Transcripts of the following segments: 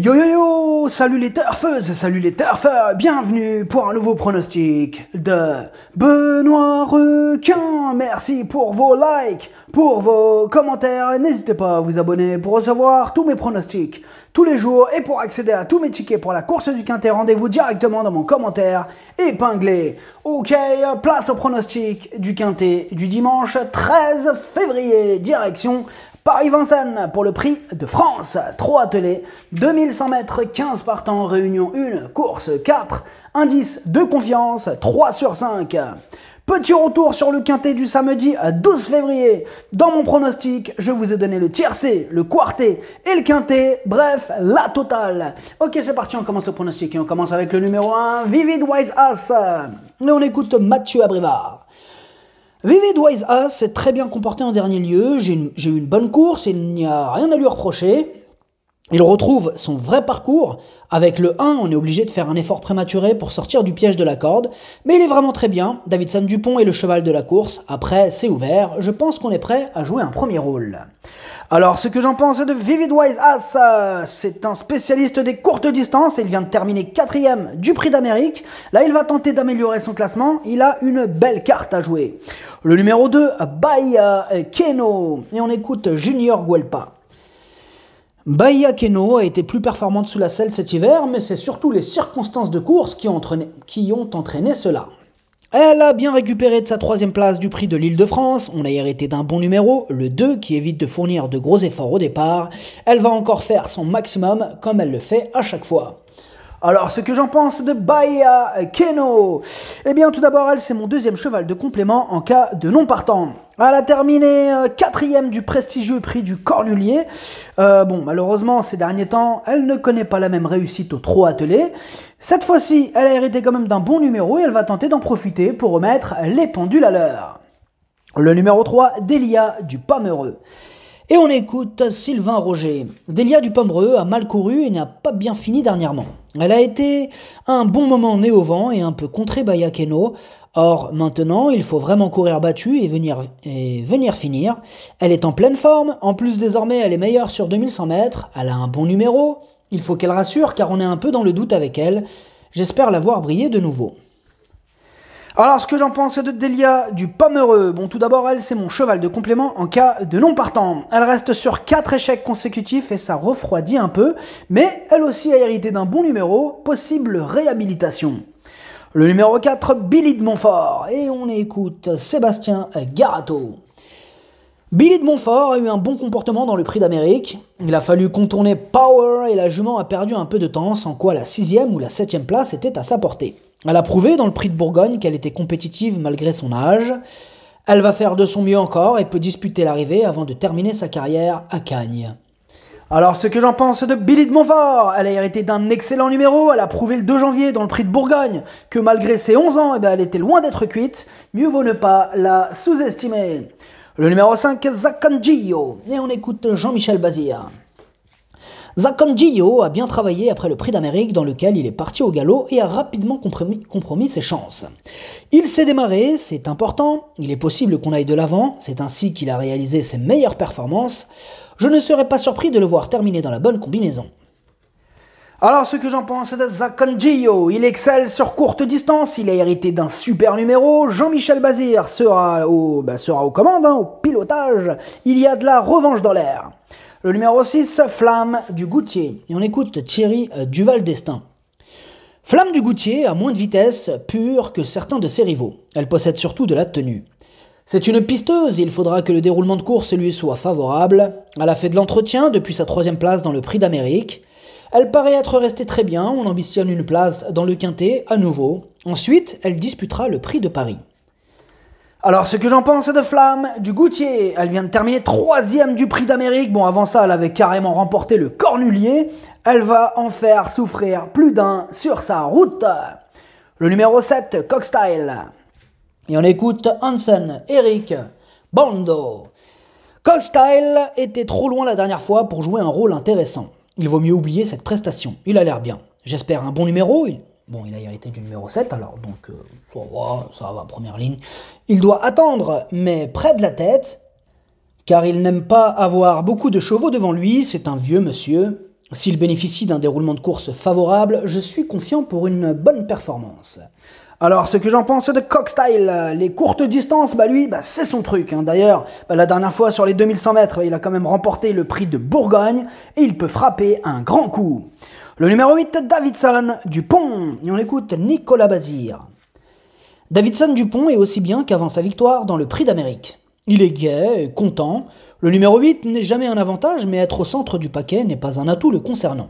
yo yo yo, salut les turfeuses, salut les turfeurs, bienvenue pour un nouveau pronostic de Benoît Requin. Merci pour vos likes, pour vos commentaires. N'hésitez pas à vous abonner pour recevoir tous mes pronostics tous les jours et pour accéder à tous mes tickets pour la course du Quintet, rendez-vous directement dans mon commentaire épinglé. Ok, place au pronostic du Quintet du dimanche 13 février, direction Paris-Vincennes pour le prix de France. 3 ateliers, 2100 mètres, 15 partants, réunion 1, course 4, indice de confiance 3 sur 5. Petit retour sur le quintet du samedi 12 février. Dans mon pronostic, je vous ai donné le tiercé, le quartet et le quintet, bref, la totale. Ok, c'est parti, on commence le pronostic et on commence avec le numéro 1, Vivid Wise Ass. Et on écoute Mathieu Abrivard. Vivid Wise A s'est très bien comporté en dernier lieu, j'ai eu une bonne course, il n'y a rien à lui reprocher. Il retrouve son vrai parcours. Avec le 1, on est obligé de faire un effort prématuré pour sortir du piège de la corde. Mais il est vraiment très bien. Davidson Dupont est le cheval de la course. Après, c'est ouvert. Je pense qu'on est prêt à jouer un premier rôle. Alors, ce que j'en pense de Vivid Wise As, euh, c'est un spécialiste des courtes distances. et Il vient de terminer quatrième du Prix d'Amérique. Là, il va tenter d'améliorer son classement. Il a une belle carte à jouer. Le numéro 2, Bahia Keno. Et on écoute Junior Guelpa. Bahia Keno a été plus performante sous la selle cet hiver, mais c'est surtout les circonstances de course qui ont entraîné cela. Elle a bien récupéré de sa troisième place du prix de l'île de France, on a hérité d'un bon numéro, le 2, qui évite de fournir de gros efforts au départ. Elle va encore faire son maximum comme elle le fait à chaque fois. Alors, ce que j'en pense de Baia Keno Eh bien, tout d'abord, elle, c'est mon deuxième cheval de complément en cas de non-partant. Elle a terminé euh, quatrième du prestigieux prix du Cornulier. Euh, bon, malheureusement, ces derniers temps, elle ne connaît pas la même réussite au trot attelé. Cette fois-ci, elle a hérité quand même d'un bon numéro et elle va tenter d'en profiter pour remettre les pendules à l'heure. Le numéro 3, Delia du Pomereux. Et on écoute Sylvain Roger. Delia du Pomereux a mal couru et n'a pas bien fini dernièrement. Elle a été un bon moment né au vent et un peu contrée by Or, maintenant, il faut vraiment courir battu et venir, et venir finir. Elle est en pleine forme, en plus désormais elle est meilleure sur 2100 mètres, elle a un bon numéro, il faut qu'elle rassure car on est un peu dans le doute avec elle. J'espère la voir briller de nouveau. Alors, ce que j'en pense de Delia du Pomereux. Bon, tout d'abord, elle, c'est mon cheval de complément en cas de non partant. Elle reste sur quatre échecs consécutifs et ça refroidit un peu, mais elle aussi a hérité d'un bon numéro, possible réhabilitation. Le numéro 4, Billy de Montfort. Et on écoute Sébastien Garato. Billy de Montfort a eu un bon comportement dans le prix d'Amérique. Il a fallu contourner Power et la jument a perdu un peu de temps, sans quoi la sixième ou la 7 place était à sa portée. Elle a prouvé dans le prix de Bourgogne qu'elle était compétitive malgré son âge. Elle va faire de son mieux encore et peut disputer l'arrivée avant de terminer sa carrière à Cagnes. Alors, ce que j'en pense de Billy de Montfort, elle a hérité d'un excellent numéro, elle a prouvé le 2 janvier dans le prix de Bourgogne que malgré ses 11 ans, eh ben, elle était loin d'être cuite, mieux vaut ne pas la sous-estimer. Le numéro 5, Zakanjio, et on écoute Jean-Michel Bazir. Zakonjiyo a bien travaillé après le prix d'Amérique dans lequel il est parti au galop et a rapidement compromis, ses chances. Il s'est démarré, c'est important, il est possible qu'on aille de l'avant, c'est ainsi qu'il a réalisé ses meilleures performances. Je ne serais pas surpris de le voir terminer dans la bonne combinaison. Alors ce que j'en pense de Zakon il excelle sur courte distance, il a hérité d'un super numéro, Jean-Michel Bazir sera, au, bah, sera aux commandes, hein, au pilotage, il y a de la revanche dans l'air. Le numéro 6, Flamme du Goutier. Et on écoute Thierry euh, Duval destin Flamme du Goutier a moins de vitesse pure que certains de ses rivaux. Elle possède surtout de la tenue. C'est une pisteuse, il faudra que le déroulement de course lui soit favorable. Elle a fait de l'entretien depuis sa troisième place dans le Prix d'Amérique. Elle paraît être restée très bien, on ambitionne une place dans le Quintet à nouveau. Ensuite, elle disputera le Prix de Paris. Alors, ce que j'en pense de Flamme du Goutier, elle vient de terminer troisième du prix d'Amérique. Bon, avant ça, elle avait carrément remporté le Cornulier. Elle va en faire souffrir plus d'un sur sa route. Le numéro 7, Cockstyle. Et on écoute Hansen, Eric, Bando. Cockstyle était trop loin la dernière fois pour jouer un rôle intéressant. Il vaut mieux oublier cette prestation. Il a l'air bien. J'espère un bon numéro, Bon, il a hérité du numéro 7, alors donc euh, ça va, première ligne. Il doit attendre, mais près de la tête, car il n'aime pas avoir beaucoup de chevaux devant lui, c'est un vieux monsieur. S'il bénéficie d'un déroulement de course favorable, je suis confiant pour une bonne performance. Alors, ce que j'en pense de Cockstyle, les courtes distances, bah lui, bah, c'est son truc. Hein. D'ailleurs, bah, la dernière fois sur les 2100 mètres, il a quand même remporté le prix de Bourgogne et il peut frapper un grand coup. Le numéro 8, Davidson Dupont. Et on écoute Nicolas Bazir. Davidson Dupont est aussi bien qu'avant sa victoire dans le Prix d'Amérique. Il est gai et content. Le numéro 8 n'est jamais un avantage, mais être au centre du paquet n'est pas un atout le concernant.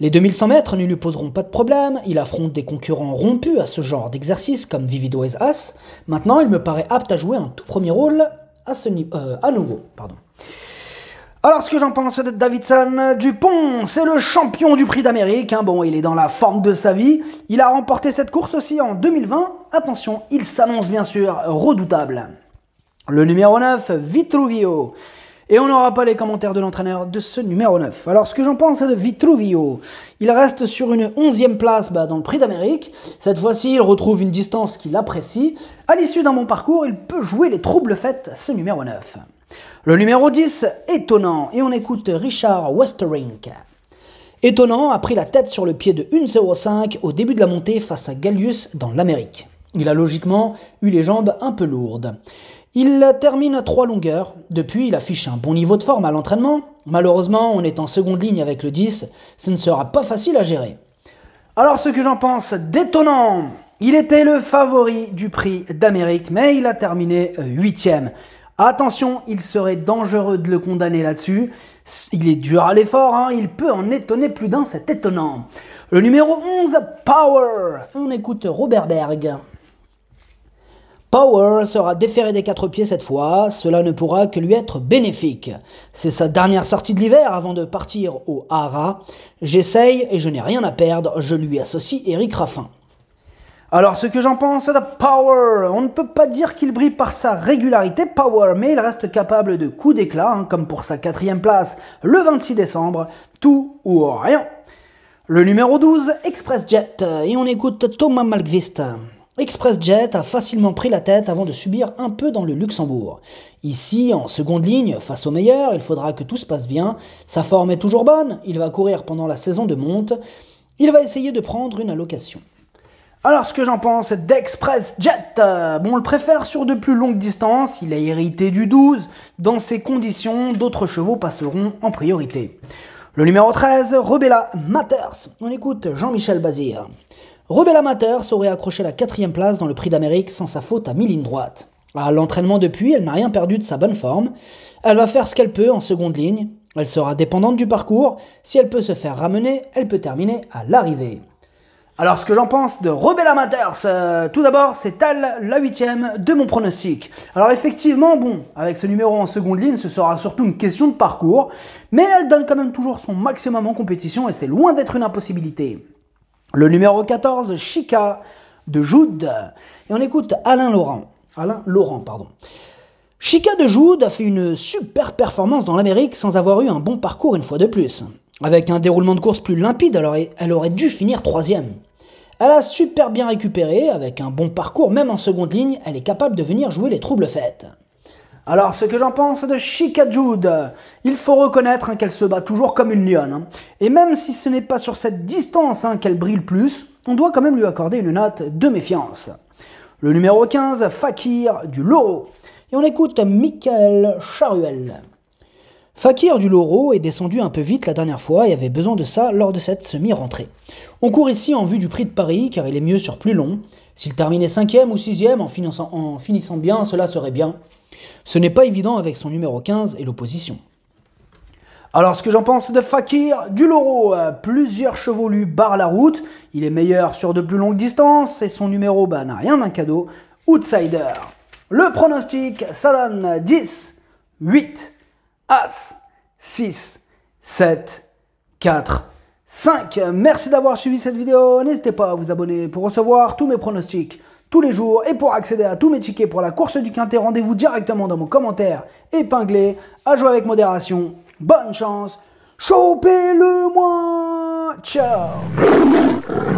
Les 2100 mètres ne lui poseront pas de problème, il affronte des concurrents rompus à ce genre d'exercice comme Vivido et As. Maintenant, il me paraît apte à jouer un tout premier rôle à, euh, à nouveau. Pardon. Alors, ce que j'en pense de Davidson Dupont, c'est le champion du prix d'Amérique. Hein. Bon, il est dans la forme de sa vie. Il a remporté cette course aussi en 2020. Attention, il s'annonce bien sûr redoutable. Le numéro 9, Vitruvio. Et on n'aura pas les commentaires de l'entraîneur de ce numéro 9. Alors ce que j'en pense de Vitruvio, il reste sur une 11e place bah, dans le prix d'Amérique. Cette fois-ci, il retrouve une distance qu'il apprécie. À l'issue d'un bon parcours, il peut jouer les troubles faites, ce numéro 9. Le numéro 10, étonnant, et on écoute Richard Westerink. Étonnant a pris la tête sur le pied de 1.05 au début de la montée face à Gallius dans l'Amérique. Il a logiquement eu les jambes un peu lourdes. Il termine à trois longueurs. Depuis, il affiche un bon niveau de forme à l'entraînement. Malheureusement, on est en seconde ligne avec le 10. Ce ne sera pas facile à gérer. Alors, ce que j'en pense d'étonnant, il était le favori du prix d'Amérique, mais il a terminé 8 euh, huitième. Attention, il serait dangereux de le condamner là-dessus. Il est dur à l'effort, hein. il peut en étonner plus d'un, c'est étonnant. Le numéro 11, Power. On écoute Robert Berg. Power sera déféré des quatre pieds cette fois, cela ne pourra que lui être bénéfique. C'est sa dernière sortie de l'hiver avant de partir au Hara. J'essaye et je n'ai rien à perdre, je lui associe Eric Raffin. Alors ce que j'en pense de Power, on ne peut pas dire qu'il brille par sa régularité Power, mais il reste capable de coups d'éclat, hein, comme pour sa quatrième place le 26 décembre, tout ou rien. Le numéro 12, Express Jet, et on écoute Thomas Malkvist. Express Jet a facilement pris la tête avant de subir un peu dans le Luxembourg. Ici, en seconde ligne, face au meilleur, il faudra que tout se passe bien. Sa forme est toujours bonne, il va courir pendant la saison de monte, il va essayer de prendre une allocation. Alors ce que j'en pense d'Express Jet, bon euh, on le préfère sur de plus longues distances, il a hérité du 12, dans ces conditions d'autres chevaux passeront en priorité. Le numéro 13, Rebella Matters, on écoute Jean-Michel Bazir. Rebella Matters aurait accroché la quatrième place dans le prix d'Amérique sans sa faute à mi-ligne droite. À l'entraînement depuis, elle n'a rien perdu de sa bonne forme, elle va faire ce qu'elle peut en seconde ligne, elle sera dépendante du parcours, si elle peut se faire ramener, elle peut terminer à l'arrivée. Alors ce que j'en pense de Rebel Amateurs, euh, tout d'abord c'est elle la huitième de mon pronostic. Alors effectivement, bon, avec ce numéro en seconde ligne, ce sera surtout une question de parcours, mais elle donne quand même toujours son maximum en compétition et c'est loin d'être une impossibilité. Le numéro 14, Chica de Jude, et on écoute Alain Laurent. Alain Laurent, pardon. Chica de Jude a fait une super performance dans l'Amérique sans avoir eu un bon parcours une fois de plus avec un déroulement de course plus limpide, alors elle aurait dû finir troisième. Elle a super bien récupéré, avec un bon parcours, même en seconde ligne, elle est capable de venir jouer les troubles faites. Alors, ce que j'en pense de Chica Jude, il faut reconnaître hein, qu'elle se bat toujours comme une lionne. Hein. Et même si ce n'est pas sur cette distance hein, qu'elle brille plus, on doit quand même lui accorder une note de méfiance. Le numéro 15, Fakir du Loro. Et on écoute Michael Charuel. Fakir du Loro est descendu un peu vite la dernière fois et avait besoin de ça lors de cette semi-rentrée. On court ici en vue du prix de Paris car il est mieux sur plus long. S'il terminait 5 ou 6e en, finissant bien, cela serait bien. Ce n'est pas évident avec son numéro 15 et l'opposition. Alors ce que j'en pense de Fakir du Loro, euh, plusieurs chevaux lui barrent la route, il est meilleur sur de plus longues distances et son numéro bah, n'a rien d'un cadeau, outsider. Le pronostic, ça donne 10, 8, As, 6, 7, 4, 5. Merci d'avoir suivi cette vidéo. N'hésitez pas à vous abonner pour recevoir tous mes pronostics tous les jours et pour accéder à tous mes tickets pour la course du Quintet, rendez-vous directement dans mon commentaire épinglé. À jouer avec modération. Bonne chance. Chopez-le moi. Ciao.